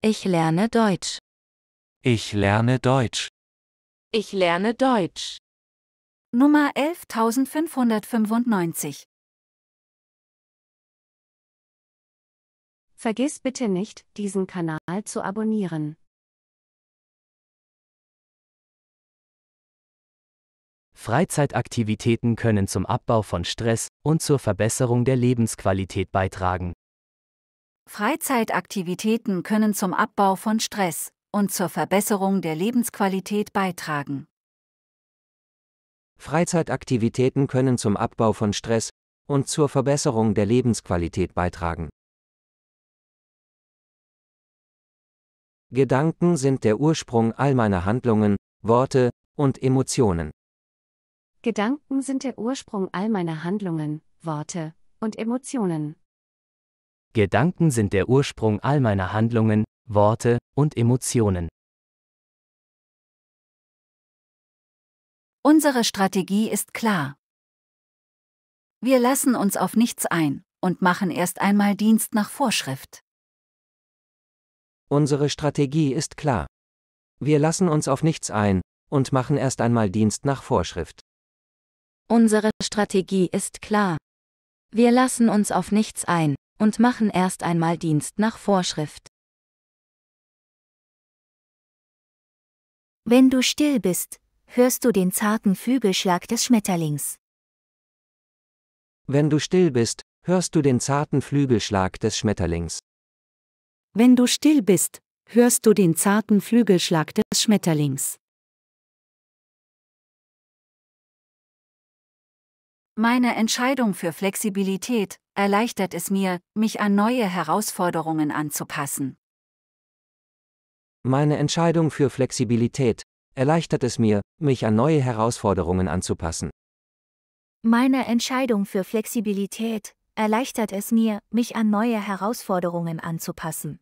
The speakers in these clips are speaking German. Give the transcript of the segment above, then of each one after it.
Ich lerne Deutsch. Ich lerne Deutsch. Ich lerne Deutsch. Nummer 11595 Vergiss bitte nicht, diesen Kanal zu abonnieren. Freizeitaktivitäten können zum Abbau von Stress und zur Verbesserung der Lebensqualität beitragen. Freizeitaktivitäten können zum Abbau von Stress und zur Verbesserung der Lebensqualität beitragen. Freizeitaktivitäten können zum Abbau von Stress und zur Verbesserung der Lebensqualität beitragen. Gedanken sind der Ursprung all meiner Handlungen, Worte und Emotionen. Gedanken sind der Ursprung all meiner Handlungen, Worte und Emotionen. Gedanken sind der Ursprung all meiner Handlungen, Worte und Emotionen. Unsere Strategie ist klar. Wir lassen uns auf nichts ein und machen erst einmal Dienst nach Vorschrift. Unsere Strategie ist klar. Wir lassen uns auf nichts ein und machen erst einmal Dienst nach Vorschrift. Unsere Strategie ist klar. Wir lassen uns auf nichts ein und machen erst einmal Dienst nach Vorschrift. Wenn du still bist, hörst du den zarten Flügelschlag des Schmetterlings. Wenn du still bist, hörst du den zarten Flügelschlag des Schmetterlings. Wenn du still bist, hörst du den zarten Flügelschlag des Schmetterlings. Meine Entscheidung für Flexibilität erleichtert es mir, mich an neue Herausforderungen anzupassen. Meine Entscheidung für Flexibilität erleichtert es mir, mich an neue Herausforderungen anzupassen. Meine Entscheidung für Flexibilität erleichtert es mir, mich an neue Herausforderungen anzupassen.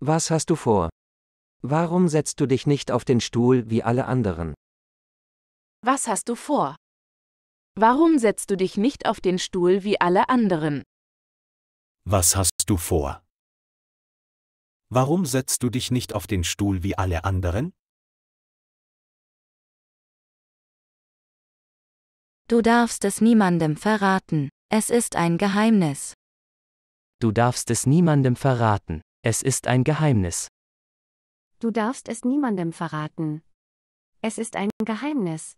Was hast du vor? Warum setzt du dich nicht auf den Stuhl wie alle anderen? Was hast du vor? Warum setzt du dich nicht auf den Stuhl wie alle anderen? Was hast du vor? Warum setzt du dich nicht auf den Stuhl wie alle anderen? Du darfst es niemandem verraten, es ist ein Geheimnis. Du darfst es niemandem verraten, es ist ein Geheimnis. Du darfst es niemandem verraten. Es ist ein Geheimnis.